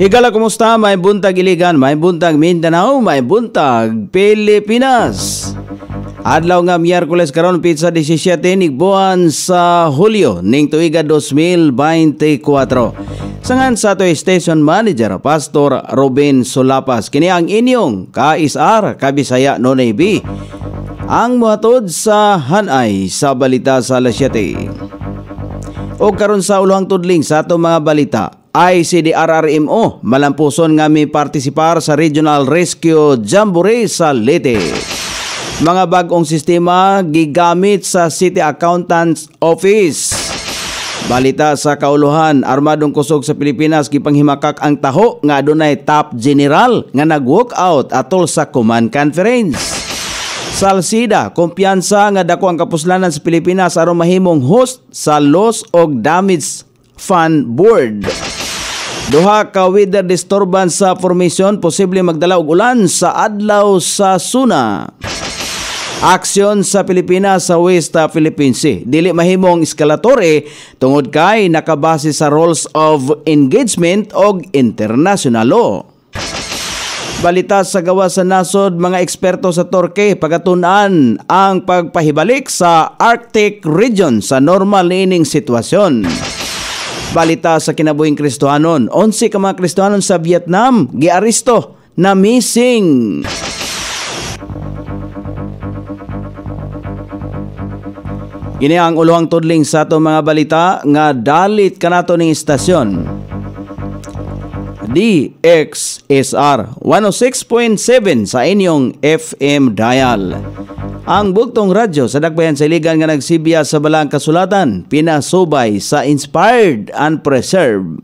Higala kumusta? May buntag Iligan, may buntag Mindanao, may buntag Pilipinas. Adlaw nga Miyerkules karon pizza 17 igbuan sa Hulyo ning tuiga 2024. Sangan sa to Station Manager Pastor Robin Solapas kini ang inyong KSR Kabisaya Nonay B. Ang muhatod sa Hanay sa balita sa alas 7 o karon sa ulohang tudling sa atong mga balita ay si DRRMO malampuson nga may partisipar sa Regional Rescue Jamboree sa Leyte. Mga bagong sistema gigamit sa City Accountants Office. Balita sa kauluhan, armadong kusog sa Pilipinas gipanghimakak ang taho nga adunay top general nga nag walk out atol sa command conference. Salsida, kumpiyansa nga dako ang kapuslanan sa Pilipinas aron mahimong host sa Loss og Damage Fund Board. Duha ka weather disturbance sa formation posible magdala og ulan sa adlaw sa Suna. Aksyon sa Pilipinas sa West Philippine Sea. Dili mahimong eskalatore tungod kay nakabase sa rules of engagement og international law. Balita sa gawa sa nasod, mga eksperto sa Torque pagatunaan ang pagpahibalik sa Arctic region sa normal ining sitwasyon. Balita sa kinabuhing Kristohanon, 11 ka mga Kristohanon sa Vietnam giaristo na missing. Ini ang uluhang tudling sa ato mga balita nga dalit kanato ning istasyon. DXSR 106.7 sa inyong FM dial. Ang Bugtong Radyo sa Dakbayan sa Iligan nga nagsibya sa Balang Kasulatan, pinasubay sa Inspired and Preserved.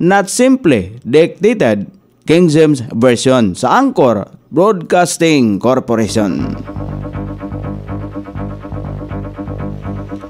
Not Simple, dictated King James Version sa Angkor Broadcasting Corporation.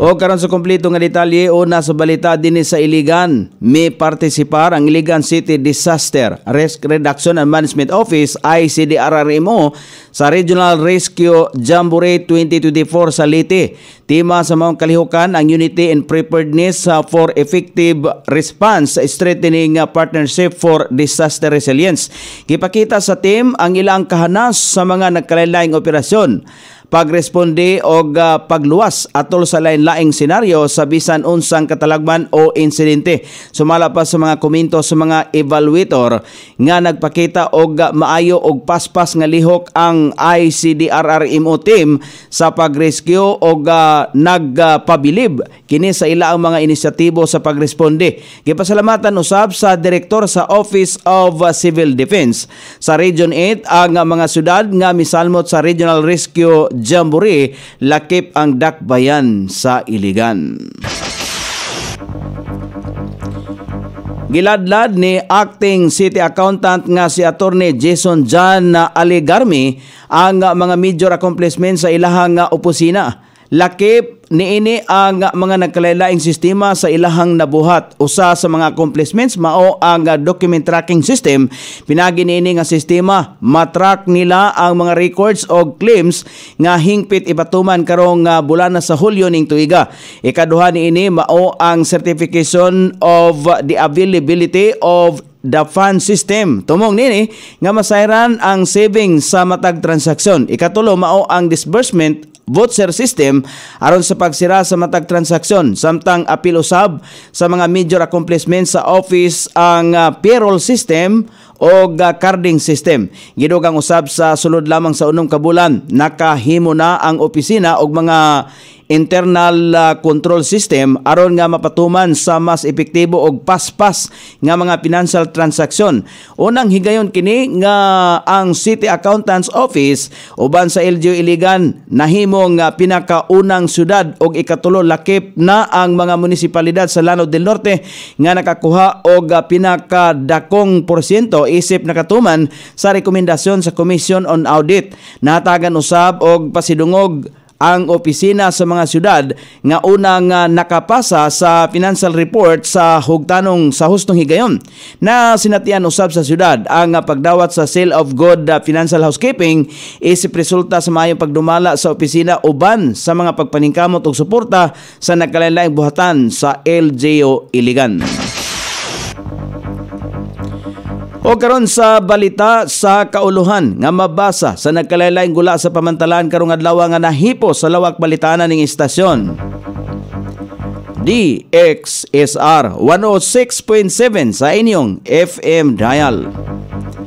O karon sa kompleto nga detalye o nasa balita din sa Iligan, may partisipar ang Iligan City Disaster Risk Reduction and Management Office ICDRRMO sa Regional Rescue Jamboree 2024 sa Liti. Tema sa mga kalihukan ang Unity and Preparedness for Effective Response sa Strengthening Partnership for Disaster Resilience. Kipakita sa team ang ilang kahanas sa mga nagkalain operasyon pagresponde og uh, pagluwas atol sa lain-laing senaryo sa bisan unsang katalagman o insidente. Sumala pa sa mga komento sa mga evaluator nga nagpakita og uh, maayo og paspas nga lihok ang ICDRRMO team sa pagrescue og uh, nagpabilib uh, kini sa ila ang mga inisyatibo sa pagresponde. Gipasalamatan usab sa direktor sa Office of Civil Defense sa Region 8 ang mga syudad nga misalmot sa Regional Rescue Jamboree, lakip ang dakbayan sa Iligan. Giladlad ni Acting City Accountant nga si Attorney Jason John Aligarmi ang mga major accomplishments sa ilahang opisina Lakip niini ang mga nagkalain-laing sistema sa ilahang nabuhat. Usa sa mga accomplishments mao ang document tracking system. Pinagi niini nga sistema matrack nila ang mga records o claims nga hingpit ipatuman karong uh, bulan sa Hulyo ning tuiga. Ikaduha niini mao ang certification of the availability of the fund system. Tumong nini nga masayran ang savings sa matag transaksyon. Ikatulo mao ang disbursement voucher system aron sa pagsira sa matag transaksyon samtang apil usab sa mga major accomplishments sa office ang uh, payroll system o uh, carding system. Gidugang usab sa sulod lamang sa unong kabulan nakahimo na ang opisina og mga internal uh, control system aron nga mapatuman sa mas epektibo og paspas nga mga financial transaksyon. Unang higayon kini nga ang City Accountants Office uban sa LGU Iligan nahimong pinakaunang syudad og ikatulo lakip na ang mga munisipalidad sa Lanao del Norte nga nakakuha og ah, pinakadakong porsyento isip nakatuman sa rekomendasyon sa Commission on Audit. Natagan usab og pasidungog ang opisina sa mga syudad nga unang nakapasa sa financial report sa hugtanong sa hustong higayon na sinatian usab sa syudad ang pagdawat sa sale of good uh, financial housekeeping isip resulta sa maayong pagdumala sa opisina uban sa mga pagpaningkamot og suporta sa nagkalain-laing buhatan sa LGO Iligan. O karon sa balita sa kauluhan nga mabasa sa nagkalain gula sa pamantalaan karong adlaw nga nahipo sa lawak balitana ning istasyon. DXSR 106.7 sa inyong FM dial.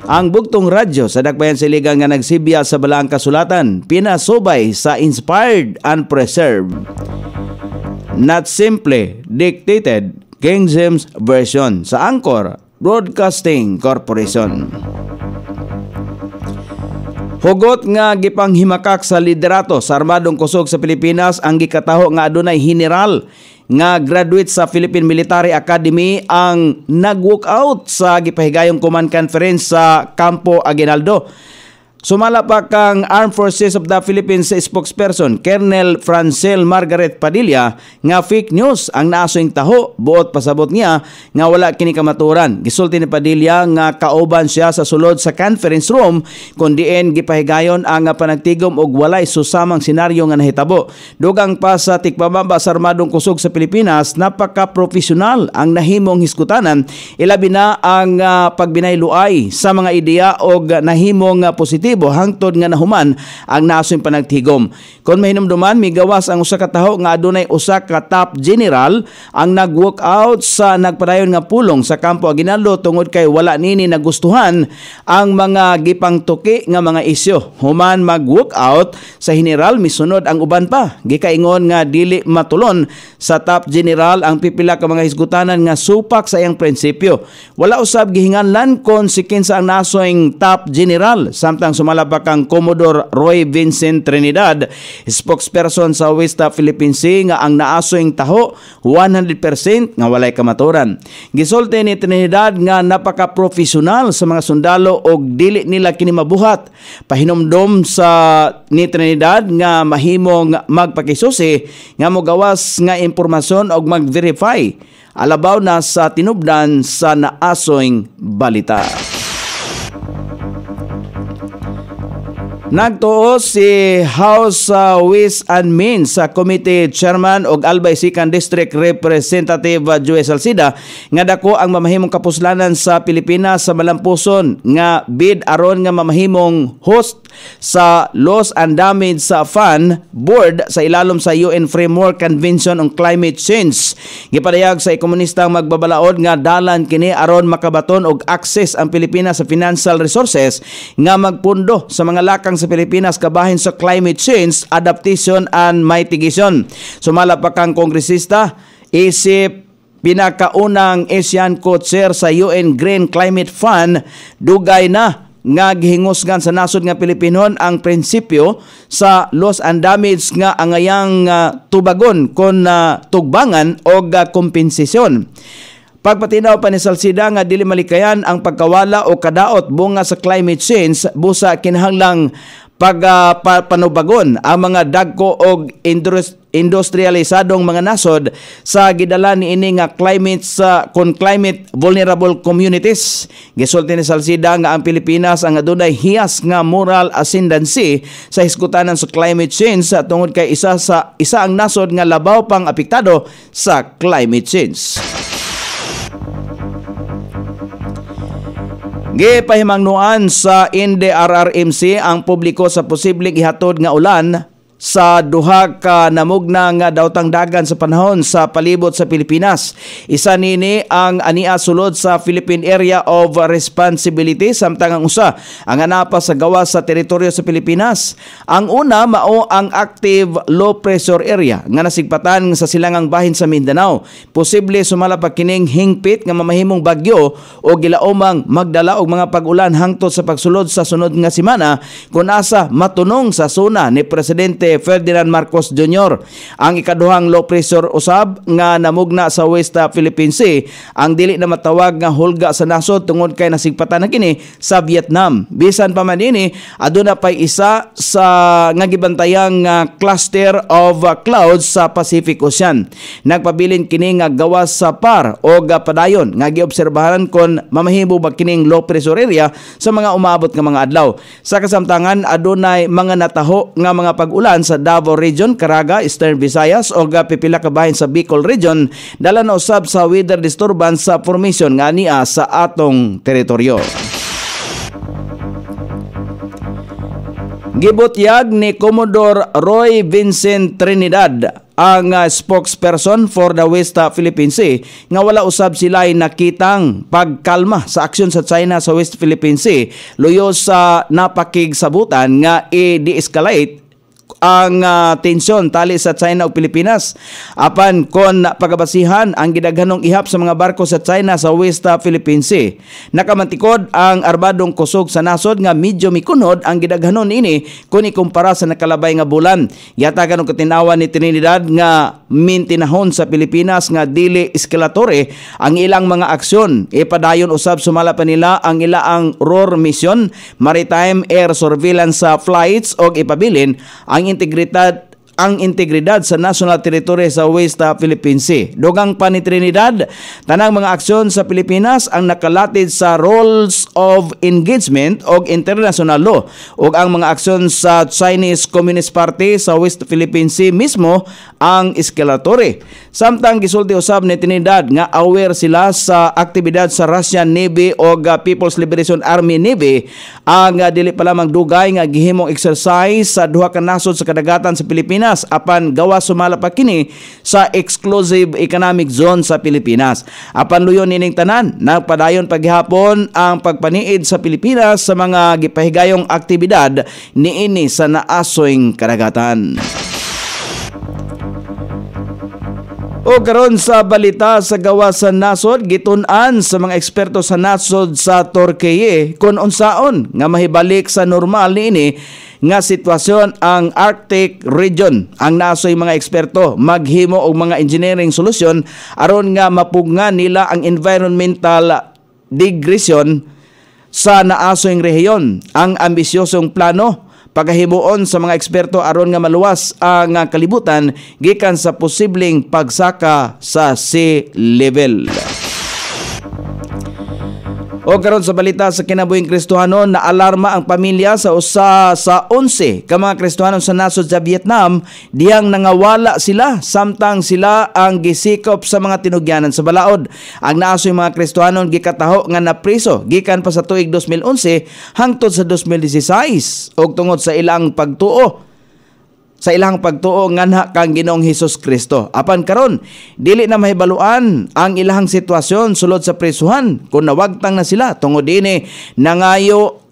Ang bugtong radyo sa Dakbayan Siligang nga nagsibya sa Balaang Kasulatan, pinasubay sa Inspired and Preserved. Not Simple Dictated King James Version sa Angkor Broadcasting Corporation. Hugot nga gipanghimakak sa liderato sa armadong kusog sa Pilipinas ang gikataho nga adunay general nga graduate sa Philippine Military Academy ang nag-walkout sa gipahigayong command conference sa Campo Aguinaldo Sumala pa kang Armed Forces of the Philippines spokesperson Colonel Francel Margaret Padilla nga fake news ang naasoing taho buot pasabot niya nga wala kini kamaturan. Gisulti ni Padilla nga kauban siya sa sulod sa conference room kundiin gipahigayon ang panagtigom og walay susamang senaryo nga nahitabo. Dugang pa sa tikpababa sa armadong kusog sa Pilipinas napaka-profesional ang nahimong hiskutanan ilabi na ang uh, pagbinayluay sa mga ideya og nahimong uh, positibo hangtod nga nahuman ang nasun panagtigom. Kon mahinumduman may gawas ang usa ka tawo nga adunay usa ka top general ang nag-walk out sa nagpadayon nga pulong sa kampo Aguinaldo tungod kay wala nini nagustuhan ang mga gipangtuki nga mga isyo. Human mag-walk out sa general misunod ang uban pa. Gikaingon nga dili matulon sa top general ang pipila ka mga hisgutanan nga supak sa iyang prinsipyo. Wala usab gihinganlan kon konsekensa ang nasoing top general samtang sumalabak ang Commodore Roy Vincent Trinidad, spokesperson sa Westa Philippine Sea nga ang naasoing taho 100% nga walay kamaturan. Gisulti ni Trinidad nga napaka-profesional sa mga sundalo og dili nila kini mabuhat. Pahinomdom sa ni Trinidad nga mahimong magpakisusi nga mogawas nga impormasyon og mag-verify alabaw na sa tinubdan sa naasoing balita. Nagtuos si House uh, Ways and Means sa Committee Chairman og Albay Sikan District Representative uh, Joel Salcida nga dako ang mamahimong kapuslanan sa Pilipinas sa malampuson nga bid aron nga mamahimong host sa Loss and Damage sa Fund Board sa ilalom sa UN Framework Convention on Climate Change. Gipadayag sa ekonomistang magbabalaod nga dalan kini aron makabaton og access ang Pilipinas sa financial resources nga magpundo sa mga lakang sa Pilipinas kabahin sa climate change, adaptation and mitigation. Sumala pa kang kongresista, isip pinakaunang Asian co-chair sa UN Green Climate Fund, dugay na nga gihingusgan sa nasod nga Pilipinon ang prinsipyo sa loss and damage nga angayang uh, tubagon kon uh, tugbangan o uh, kompensasyon. Pagpatinaw pa ni Salsida nga dili malikayan ang pagkawala o kadaot bunga sa climate change busa kinahanglang pagpanubagon uh, ang mga dagko og industrialisadong mga nasod sa gidala ni ini nga climate sa kon climate vulnerable communities gisulti ni Salsida nga ang Pilipinas ang adunay hiyas nga moral ascendancy sa hiskutanan sa climate change sa tungod kay isa sa isa ang nasod nga labaw pang apektado sa climate change Gipahimangnuan sa NDRRMC ang publiko sa posibleng ihatod nga ulan sa duha ka namugna nga dawtang dagan sa panahon sa palibot sa Pilipinas. Isa nini ang ania sulod sa Philippine Area of Responsibility samtang ang usa ang anapa sa gawa sa teritoryo sa Pilipinas. Ang una mao ang active low pressure area nga nasigpatan sa silangang bahin sa Mindanao. Posible sumala pa kining hingpit nga mamahimong bagyo o gilaomang magdala og mga pag-ulan hangtod sa pagsulod sa sunod nga semana kun asa matunong sa suna ni presidente si Ferdinand Marcos Jr. Ang ikaduhang low pressure usab nga namugna sa West Philippine Sea ang dili na matawag nga hulga sa nasod tungod kay nasigpatan na kini sa Vietnam. Bisan pa man ini aduna pay isa sa nga gibantayang uh, cluster of uh, clouds sa Pacific Ocean. Nagpabilin kini nga gawas sa par o uh, padayon nga giobserbahan kon mamahimo ba kining low pressure area sa mga umaabot nga mga adlaw. Sa kasamtangan adunay mga nataho nga mga pag-ulan bahin sa Davao Region, Caraga, Eastern Visayas o pipila ka bahin sa Bicol Region dala na usab sa weather disturbance sa formation nga niya sa atong teritoryo. Gibutyag ni Commodore Roy Vincent Trinidad ang ah, spokesperson for the West ah, Philippine Sea nga wala usab sila ay nakitang pagkalma sa aksyon sa China sa West Philippine Sea luyo sa napakigsabutan nga i-de-escalate ang uh, tensyon tali sa China ug Pilipinas apan kon pagabasihan ang gidaghanong ihap sa mga barko sa China sa West ah, Philippine Sea nakamantikod ang arbadong kusog sa nasod nga medyo mikunod ang gidaghanon ini kun ikumpara sa nakalabay nga bulan yata ganong katinawan ni Trinidad nga mintinahon sa Pilipinas nga dili eskelatore ang ilang mga aksyon ipadayon usab sumala pa nila ang ilaang ROR mission maritime air surveillance flights og ipabilin ang integridad ang integridad sa national territory sa West Philippine Sea. Dugang pa ni Trinidad, tanang mga aksyon sa Pilipinas ang nakalatid sa Rules of Engagement o International Law ug ang mga aksyon sa Chinese Communist Party sa West Philippine Sea mismo ang eskalatory. Samtang gisulti usab ni Trinidad nga aware sila sa aktibidad sa Russian Navy o People's Liberation Army Navy ang ah, dili pa lamang dugay nga gihimong exercise sa duha ka nasod sa kadagatan sa Pilipinas apan gawa sumala pa kini sa exclusive economic zone sa Pilipinas. Apan luyon ining tanan nagpadayon paghihapon ang pagpaniid sa Pilipinas sa mga gipahigayong aktibidad niini sa naasoy kadagatan. O karon sa balita sa gawa sa nasod gitun-an sa mga eksperto sa nasod sa Torqueye kung unsaon nga mahibalik sa normal niini nga sitwasyon ang Arctic region. Ang nasoy mga eksperto maghimo og mga engineering solusyon aron nga mapugngan nila ang environmental degradation sa naasong rehiyon. Ang ambisyosong plano Pagahimuon sa mga eksperto aron nga maluwas ang kalibutan gikan sa posibleng pagsaka sa sea level. O karon sa balita sa kinabuhing Kristohanon na alarma ang pamilya sa usa sa 11 ka mga Kristohanon sa nasod sa Vietnam diyang nangawala sila samtang sila ang gisikop sa mga tinugyanan sa balaod. Ang naasoy mga Kristohanon gikataho nga napriso gikan pa sa tuig 2011 hangtod sa 2016 og tungod sa ilang pagtuo sa ilang pagtuo nganha kang Ginoong Hesus Kristo. Apan karon, dili na mahibaluan ang ilang sitwasyon sulod sa prisuhan kung nawagtang na sila tungod ini eh, nangayo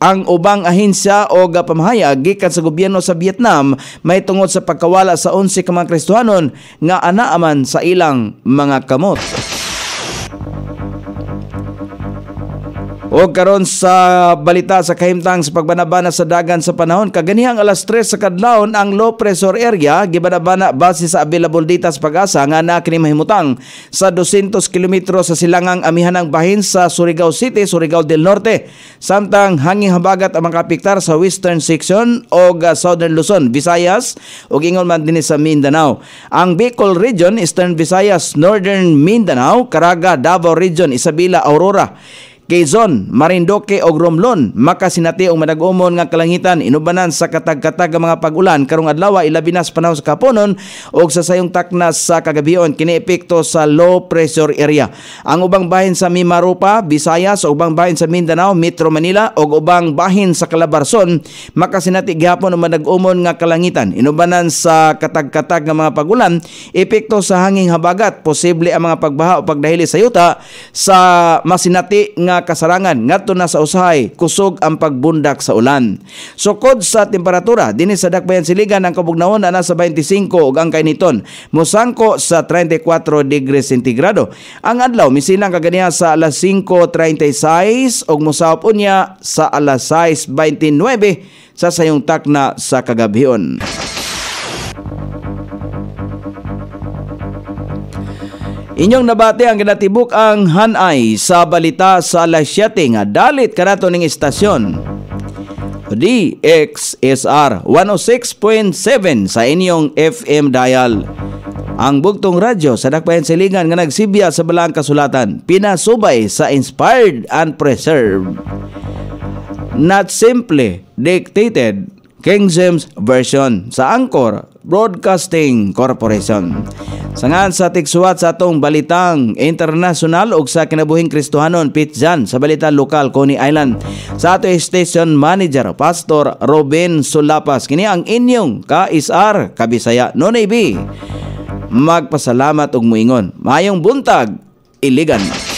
ang ubang ahinsya o gapamahayag gikan sa gobyerno sa Vietnam may tungod sa pagkawala sa 11 ka mga Kristohanon nga anaaman sa ilang mga kamot. O karon sa balita sa kahimtang sa pagbanabana sa dagan sa panahon kaganihang alas 3 sa kadlawon ang low pressure area gibanabana base sa available data sa pag-asa nga na mahimutang sa 200 kilometro sa silangang amihanang bahin sa Surigao City, Surigao del Norte. Samtang hangin habagat ang makapiktar sa western section o ah, southern Luzon, Visayas ug gingon man dinhi sa Mindanao. Ang Bicol region, Eastern Visayas, Northern Mindanao, Caraga, Davao region, Isabela, Aurora. Quezon, Marindoque o Romblon, makasinati ang managumon nga kalangitan inubanan sa katag-katag nga mga pagulan karong adlawa ilabi na sa panahon sa kaponon og sa sayong taknas sa kagabion kini epekto sa low pressure area. Ang ubang bahin sa Mimaropa, Visayas o ubang bahin sa Mindanao, Metro Manila og ubang bahin sa Calabarzon makasinati gihapon ang managumon nga kalangitan inubanan sa katag-katag nga mga pagulan epekto sa hanging habagat posible ang mga pagbaha o pagdahili sa yuta sa masinati nga kasarangan ngadto na sa usahay kusog ang pagbundak sa ulan. Sukod sa temperatura dinhi sa dakbayan siligan ang kabugnawon ana sa 25 ug ang kainiton mosangko sa 34 degrees centigrado. Ang adlaw misinang kaganiya sa alas 5:36 ug mosawop unya sa alas 6:29 sa sayong takna sa kagabhion. Inyong nabati ang ginatibok ang Hanay sa balita sa alas 7 nga dalit kanato ning istasyon. DXSR 106.7 sa inyong FM dial. Ang bugtong radyo sa dakbayan silingan nga nagsibya sa balang kasulatan, pinasubay sa inspired and preserved. Not simply dictated King James Version sa Angkor Broadcasting Corporation. Sangan sa tigsuwat sa atong balitang international ug sa kinabuhing Kristohanon Pitjan sa balita lokal Coney Island. Sa ato station manager Pastor Robin Sulapas kini ang inyong KSR Kabisaya Nonay B. Magpasalamat ug muingon. Mayong buntag, iligan.